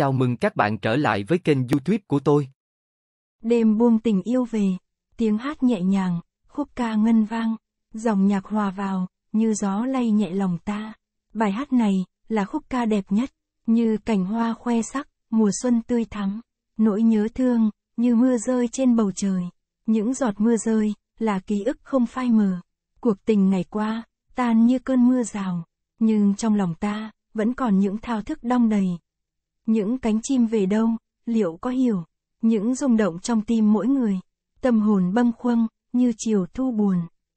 Chào mừng các bạn trở lại với kênh youtube của tôi. Đêm buông tình yêu về, tiếng hát nhẹ nhàng, khúc ca ngân vang, dòng nhạc hòa vào, như gió lay nhẹ lòng ta. Bài hát này là khúc ca đẹp nhất, như cảnh hoa khoe sắc, mùa xuân tươi thắm, nỗi nhớ thương, như mưa rơi trên bầu trời. Những giọt mưa rơi, là ký ức không phai mờ. Cuộc tình ngày qua, tan như cơn mưa rào, nhưng trong lòng ta, vẫn còn những thao thức đong đầy. Những cánh chim về đâu, liệu có hiểu? Những rung động trong tim mỗi người, tâm hồn bâng khuâng, như chiều thu buồn,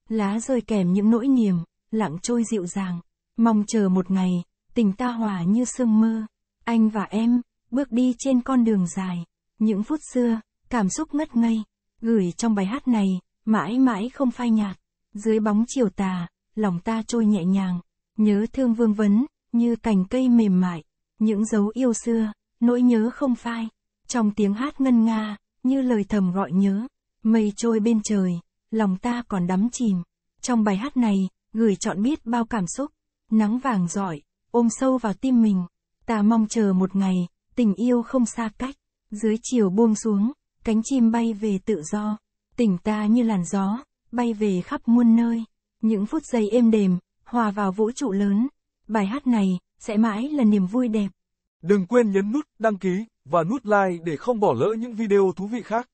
lá rơi kèm những nỗi niềm, lặng trôi dịu dàng, mong chờ một ngày, tình ta hòa như sương mơ, anh và em, bước đi trên con đường dài, những phút xưa, cảm xúc ngất ngây, gửi trong bài hát này, mãi mãi không phai nhạt, dưới bóng chiều tà, lòng ta trôi nhẹ nhàng, nhớ thương vương vấn, như cành cây mềm mại những dấu yêu xưa, nỗi nhớ không phai, trong tiếng hát ngân nga, như lời thầm gọi nhớ, mây trôi bên trời, lòng ta còn đắm chìm. Trong bài hát này, gửi chọn biết bao cảm xúc, nắng vàng giỏi, ôm sâu vào tim mình, ta mong chờ một ngày, tình yêu không xa cách, dưới chiều buông xuống, cánh chim bay về tự do, tình ta như làn gió, bay về khắp muôn nơi, những phút giây êm đềm, hòa vào vũ trụ lớn. Bài hát này, sẽ mãi là niềm vui đẹp. Đừng quên nhấn nút đăng ký và nút like để không bỏ lỡ những video thú vị khác.